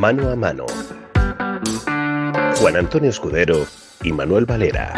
Mano a Mano. Juan Antonio Escudero y Manuel Valera.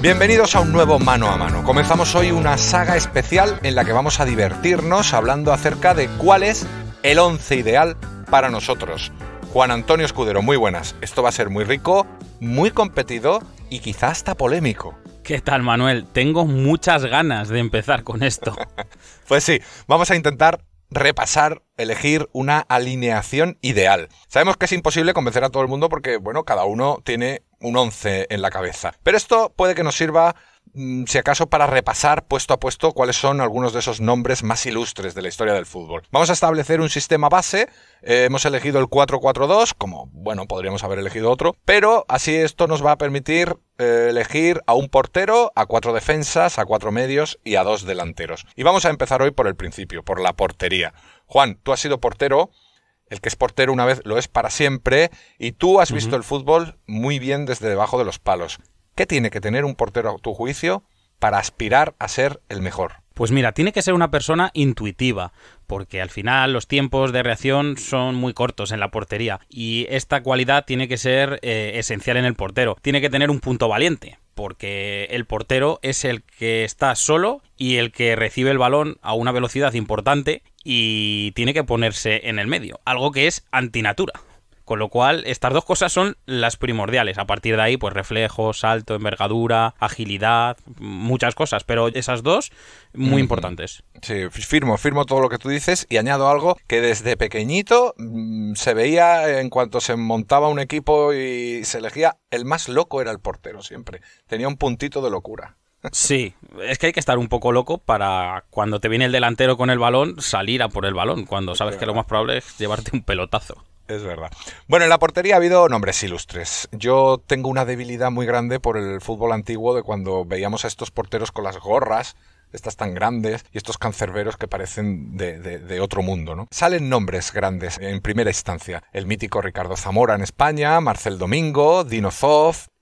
Bienvenidos a un nuevo Mano a Mano. Comenzamos hoy una saga especial en la que vamos a divertirnos hablando acerca de cuál es el once ideal para nosotros. Juan Antonio Escudero, muy buenas. Esto va a ser muy rico, muy competido y quizás hasta polémico. ¿Qué tal, Manuel? Tengo muchas ganas de empezar con esto. pues sí, vamos a intentar repasar, elegir una alineación ideal. Sabemos que es imposible convencer a todo el mundo porque, bueno, cada uno tiene un 11 en la cabeza. Pero esto puede que nos sirva Mm, si acaso para repasar puesto a puesto cuáles son algunos de esos nombres más ilustres de la historia del fútbol. Vamos a establecer un sistema base, eh, hemos elegido el 4-4-2, como bueno, podríamos haber elegido otro, pero así esto nos va a permitir eh, elegir a un portero, a cuatro defensas, a cuatro medios y a dos delanteros. Y vamos a empezar hoy por el principio, por la portería. Juan, tú has sido portero, el que es portero una vez lo es para siempre, y tú has visto el fútbol muy bien desde debajo de los palos. ¿Qué tiene que tener un portero a tu juicio para aspirar a ser el mejor? Pues mira, tiene que ser una persona intuitiva, porque al final los tiempos de reacción son muy cortos en la portería, y esta cualidad tiene que ser eh, esencial en el portero. Tiene que tener un punto valiente, porque el portero es el que está solo y el que recibe el balón a una velocidad importante y tiene que ponerse en el medio, algo que es antinatura con lo cual, estas dos cosas son las primordiales. A partir de ahí, pues reflejo, salto, envergadura, agilidad, muchas cosas. Pero esas dos, muy importantes. Sí, firmo, firmo todo lo que tú dices y añado algo que desde pequeñito mm, se veía en cuanto se montaba un equipo y se elegía, el más loco era el portero siempre. Tenía un puntito de locura. Sí, es que hay que estar un poco loco para cuando te viene el delantero con el balón, salir a por el balón, cuando sabes que lo más probable es llevarte un pelotazo. Es verdad. Bueno, en la portería ha habido nombres ilustres. Yo tengo una debilidad muy grande por el fútbol antiguo de cuando veíamos a estos porteros con las gorras, estas tan grandes y estos cancerberos que parecen de, otro mundo. ¿no? Salen nombres grandes en primera instancia. El mítico Ricardo Zamora en España, Marcel Domingo, Dino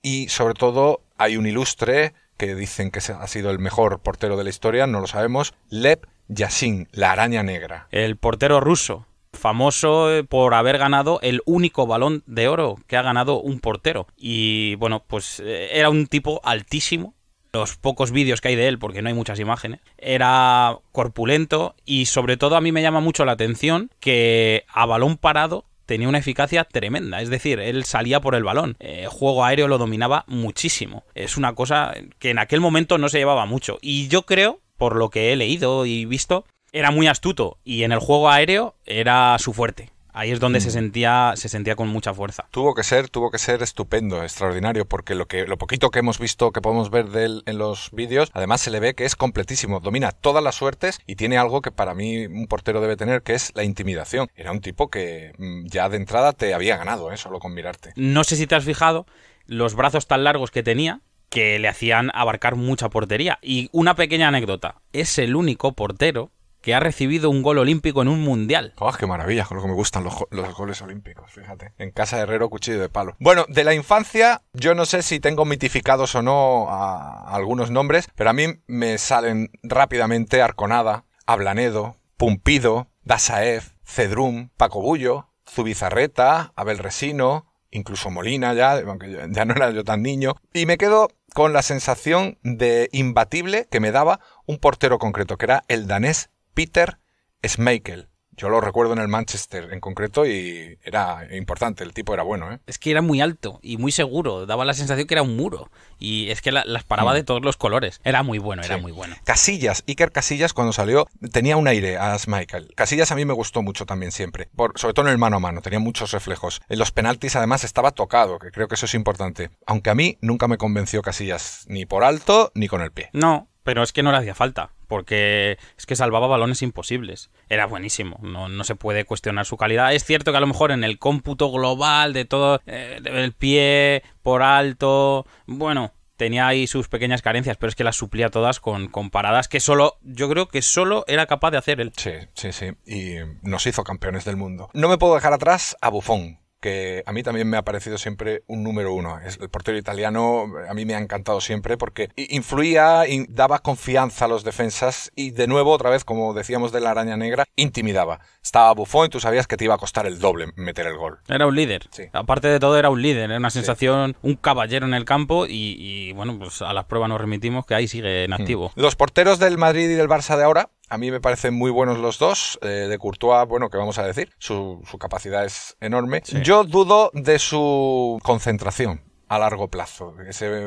y sobre todo hay un ilustre que dicen que ha sido el mejor portero de la historia, no lo sabemos, Lev Yashin, la araña negra. El portero ruso famoso eh, por haber ganado el único balón de oro que ha ganado un portero. Y bueno, pues eh, era un tipo altísimo. Los pocos vídeos que hay de él, porque no hay muchas imágenes, era corpulento y sobre todo a mí me llama mucho la atención que a balón parado tenía una eficacia tremenda. Es decir, él salía por el balón. El eh, juego aéreo lo dominaba muchísimo. Es una cosa que en aquel momento no se llevaba mucho. Y yo creo, por lo que he leído y visto, era muy astuto y en el juego aéreo era su fuerte. Ahí es donde se mm. sentía se sentía con mucha fuerza. Tuvo que ser, tuvo que ser estupendo, extraordinario, porque lo que lo poquito que hemos visto, que podemos ver de él en los vídeos, además se le ve que es completísimo, domina todas las suertes y tiene algo que para mí un portero debe tener, que es la intimidación. Era un tipo que mm, ya de entrada te había ganado, ¿eh? solo con mirarte. No sé si te has fijado los brazos tan largos que tenía, que le hacían abarcar mucha portería. Y una pequeña anécdota, es el único portero que ha recibido un gol olímpico en un mundial. Oh, qué maravilla! Con lo que me gustan los, goles olímpicos, fíjate. En casa de Herrero, cuchillo de palo. Bueno, de la infancia, yo no sé si tengo mitificados o no algunos nombres, pero a mí me salen rápidamente Arconada, Ablanedo, Pumpido, Dasaev, Cedrum, Paco Bullo, Zubizarreta, Abel Resino, incluso Molina ya, aunque ya no era yo tan niño. Y me quedo con la sensación de imbatible que me daba un portero concreto, que era el danés Peter Schmeichel. Yo lo recuerdo en el Manchester en concreto y era importante, el tipo era bueno. ¿eh? Es que era muy alto y muy seguro, daba la sensación que era un muro. Y es que las paraba mm. de todos los colores. Era muy bueno, era muy bueno. Casillas, Iker Casillas cuando salió tenía un aire a Michael. Casillas a mí me gustó mucho también siempre, sobre todo en el mano a mano, tenía muchos reflejos. En los penaltis además estaba tocado, que creo que eso es importante. Aunque a mí nunca me convenció Casillas, ni por alto ni con el pie. No, pero es que no le hacía falta porque es que salvaba balones imposibles. Era buenísimo, no, se puede cuestionar su calidad. Es cierto que a lo mejor en el cómputo global de todo eh, el pie por alto, bueno, tenía ahí sus pequeñas carencias, pero es que las suplía todas con, con, paradas que solo, yo creo que solo era capaz de hacer él. Sí, sí, sí, y nos hizo campeones del mundo. No me puedo dejar atrás a Bufón que a mí también me ha parecido siempre un número uno. El portero italiano a mí me ha encantado siempre porque influía, daba confianza a los defensas y de nuevo, otra vez, como decíamos de la araña negra, intimidaba. Estaba bufón y tú sabías que te iba a costar el doble meter el gol. Era un líder. Sí. Aparte de todo, era un líder. Era una sensación, un caballero en el campo y, y, bueno, pues a las pruebas nos remitimos que ahí sigue en mm. activo. Los porteros del Madrid y del Barça de ahora a mí me parecen muy buenos los dos. Eh, de Courtois, bueno, ¿qué vamos a decir? Su, capacidad es enorme. Yo dudo de su concentración a largo plazo.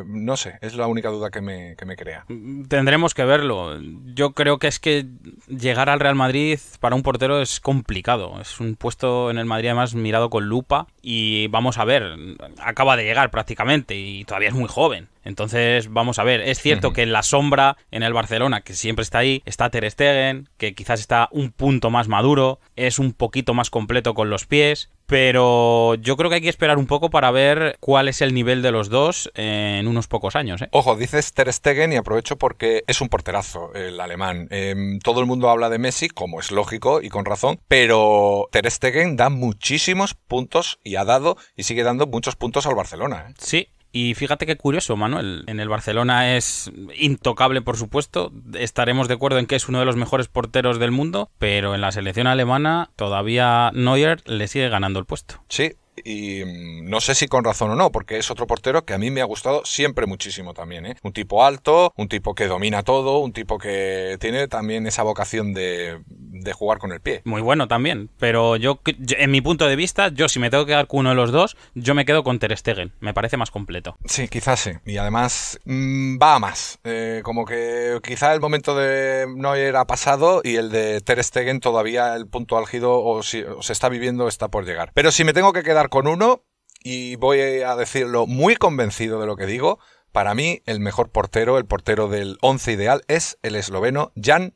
no sé, es la única duda que me, que me, crea. Tendremos que verlo. Yo creo que es que llegar al Real Madrid para un portero es complicado. Es un puesto en el Madrid además mirado con lupa y vamos a ver, acaba de llegar prácticamente y todavía es muy joven. Entonces, vamos a ver, es cierto que en la sombra, en el Barcelona, que siempre está ahí, está Ter Stegen, que quizás está un punto más maduro, es un poquito más completo con los pies, pero yo creo que hay que esperar un poco para ver cuál es el nivel de los dos en unos pocos años. ¿eh? Ojo, dices Ter Stegen y aprovecho porque es un porterazo el alemán. Em, todo el mundo habla de Messi, como es lógico y con razón, pero Ter Stegen da muchísimos puntos y ha dado y sigue dando muchos puntos al Barcelona. ¿eh? Sí, y fíjate qué curioso, Manuel. En el Barcelona es intocable, por supuesto. Estaremos de acuerdo en que es uno de los mejores porteros del mundo, pero en la selección alemana todavía Neuer le sigue ganando el puesto. Sí, y mm, no sé si con razón o no, porque es otro portero que a mí me ha gustado siempre muchísimo también. ¿eh? Un tipo alto, un tipo que domina todo, un tipo que tiene también esa vocación de de jugar con el pie. Muy bueno también, pero yo, en mi punto de vista, yo si me tengo que quedar con uno de los dos, yo me quedo con Ter Stegen, me parece más completo. Sí, quizás sí, y además mm, va a más, eh, como que quizá el momento de Neuer ha pasado y el de Ter Stegen todavía el punto álgido o si se está viviendo está por llegar. Pero si me tengo que quedar con uno, y voy a decirlo muy convencido de lo que digo, para mí, el mejor portero, el portero del once ideal, es el esloveno Jan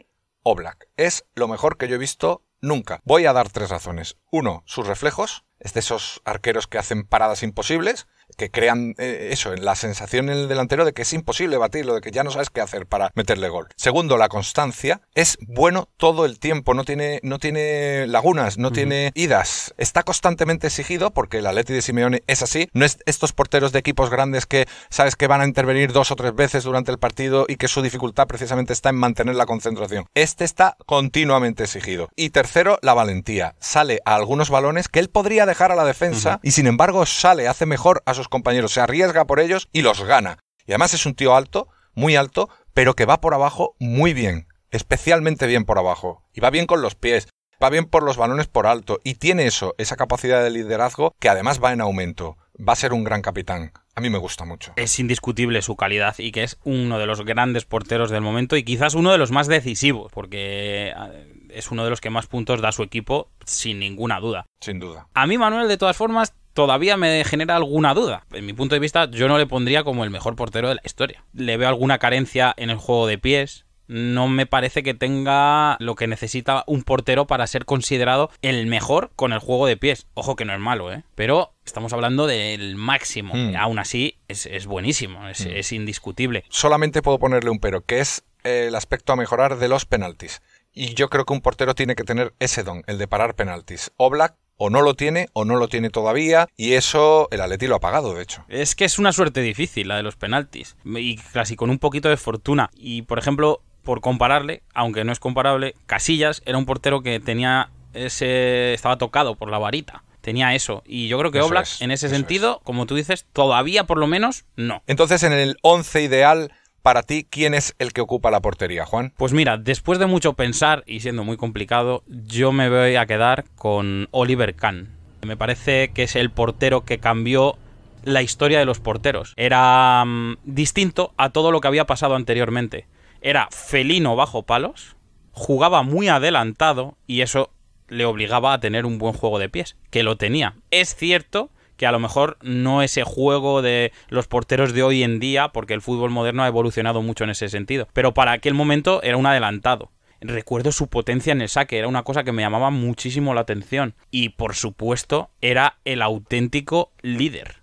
Black. Es lo mejor que yo he visto nunca. Voy a dar tres razones. Uno, sus reflejos, es de esos arqueros que hacen paradas imposibles que crean eh, eso eso, la sensación en el delantero de que es imposible batirlo, de que ya no sabes qué hacer para meterle gol. Segundo, la constancia es bueno todo el tiempo, no tiene, no tiene lagunas, no tiene idas. Está constantemente exigido porque el Atleti de Simeone es así, no es estos porteros de equipos grandes que sabes que van a intervenir dos o tres veces durante el partido y que su dificultad precisamente está en mantener la concentración. Este está continuamente exigido. Y tercero, la valentía. Sale a algunos balones que él podría dejar a la defensa y sin embargo sale, hace mejor a sus compañeros, se arriesga por ellos y los gana. Y además es un tío alto, muy alto, pero que va por abajo muy bien, especialmente bien por abajo. Y va bien con los pies, va bien por los balones por alto, y tiene eso, esa capacidad de liderazgo que además va en aumento. Va a ser un gran capitán. A mí me gusta mucho. Es indiscutible su calidad y que es uno de los grandes porteros del momento y quizás uno de los más decisivos, porque ah, es uno de los que más puntos da su equipo, sin ninguna duda. Sin duda. A mí, Manuel, de todas formas, todavía me genera alguna duda. En mi punto de vista, yo no le pondría como el mejor portero de la historia. Le veo alguna carencia en el juego de pies, no me parece que tenga lo que necesita un portero para ser considerado el mejor con el juego de pies. Ojo que no es malo, ¿eh? Pero estamos hablando del máximo. Hmm. Aún así, es, buenísimo, hmm. es, indiscutible. Solamente puedo ponerle un pero, que es eh, el aspecto a mejorar de los penaltis. Y yo creo que un portero tiene que tener ese don, el de parar penaltis. Oblak o no lo tiene o no lo tiene todavía y eso el Atleti lo ha pagado de hecho. Es que es una suerte difícil la de los penaltis y casi con un poquito de fortuna y por ejemplo por compararle, aunque no es comparable, Casillas era un portero que tenía ese estaba tocado por la varita tenía eso. Y yo creo que Oblak, en ese sentido, como tú dices, todavía por lo menos no. Entonces, en el 11 ideal, para ti, ¿quién es el que ocupa la portería, Juan? Pues mira, después de mucho pensar y siendo muy complicado, yo me voy a quedar con Oliver Kahn. Me parece que es el portero que cambió la historia de los porteros. Era mm, distinto a todo lo que había pasado anteriormente. Era felino bajo palos, jugaba muy adelantado y eso le obligaba a tener un buen juego de pies, que lo tenía. Es cierto que a lo mejor no ese juego de los porteros de hoy en día, porque el fútbol moderno ha evolucionado mucho en ese sentido, pero para aquel momento era un adelantado. Recuerdo su potencia en el saque, era una cosa que me llamaba muchísimo la atención. Y por supuesto, era el auténtico líder.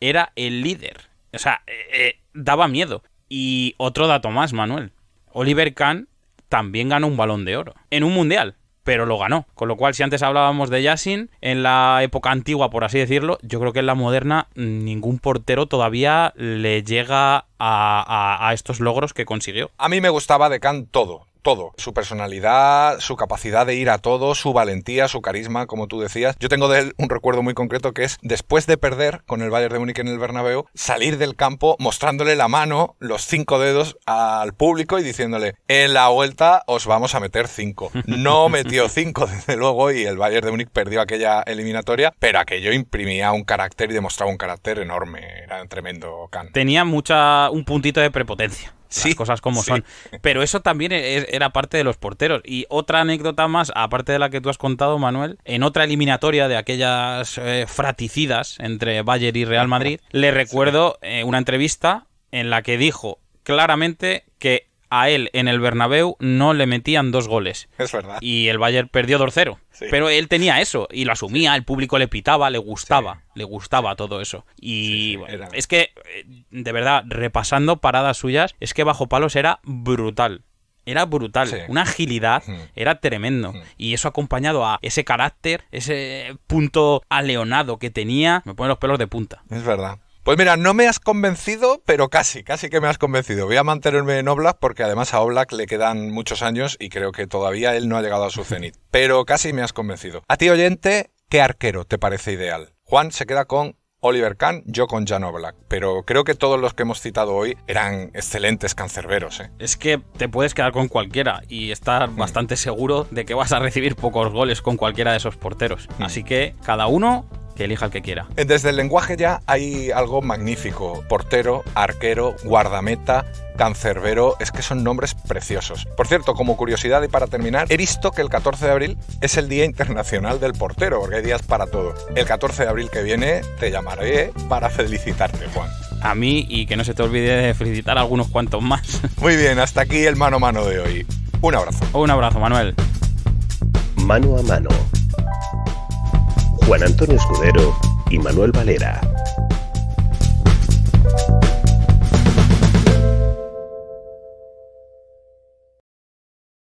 Era el líder. O sea, eh, eh, daba miedo. Y otro dato más, Manuel. Oliver Kahn también ganó un balón de oro. En un mundial pero lo ganó. Con lo cual, si antes hablábamos de Yassin, en la época antigua, por así decirlo, yo creo que en la moderna ningún portero todavía le llega a, a, estos logros que consiguió. A mí me gustaba de Can todo todo. Su personalidad, su capacidad de ir a todo, su valentía, su carisma, como tú decías. Yo tengo de él un recuerdo muy concreto que es después de perder con el Bayern de Múnich en el Bernabéu, salir del campo mostrándole la mano, los cinco dedos al público y diciéndole, en la vuelta os vamos a meter cinco. No metió cinco, desde luego, y el Bayern de Múnich perdió aquella eliminatoria, pero aquello imprimía un carácter y demostraba un carácter enorme. Era un tremendo can. Tenía mucha, un puntito de prepotencia las cosas como son. Pero eso también e-, e-, era parte de los porteros. Y otra anécdota más, aparte de la que tú has contado, Manuel, en otra eliminatoria de aquellas eh, fraticidas entre Bayern y Real Madrid, le recuerdo eh, una entrevista en la que dijo claramente que a él en el Bernabéu no le metían dos goles. Es verdad. Y el Bayern perdió 2-0. Pero él tenía eso y lo asumía, el público le pitaba, le gustaba, le gustaba todo eso. Y es que, eh, de verdad, repasando paradas suyas, es que bajo palos era brutal era brutal, una agilidad, mm. era tremendo. Mm. Y eso acompañado a ese carácter, ese punto aleonado que tenía, me pone los pelos de punta. Es verdad. Pues mira, no me has convencido, pero casi, casi que me has convencido. Voy a mantenerme en Oblak porque además a Oblak le quedan muchos años y creo que todavía él no ha llegado a su cenit. Pero casi me has convencido. A ti oyente, ¿qué arquero te parece ideal? Juan se queda con Oliver Kahn, yo con Jan Oblak. Pero creo que todos los que hemos citado hoy eran excelentes cancerberos. ¿eh? Es que te puedes quedar con cualquiera y estar mm. bastante seguro de que vas a recibir pocos goles con cualquiera de esos porteros. Mm. Así que cada uno elija el que quiera. Eh, desde el lenguaje ya hay algo magnífico. Portero, arquero, guardameta, cancerbero, es que son nombres preciosos. Por cierto, como curiosidad y para terminar, he visto que el 14 de abril es el Día Internacional del Portero, porque hay días para todo. El 14 de abril que viene te llamaré para felicitarte, Juan. A mí y que no se te olvide de felicitar a algunos cuantos más. Muy bien, hasta aquí el mano a mano de hoy. Un abrazo. Un abrazo, Manuel. Mano a mano Juan Antonio Escudero y Manuel Valera.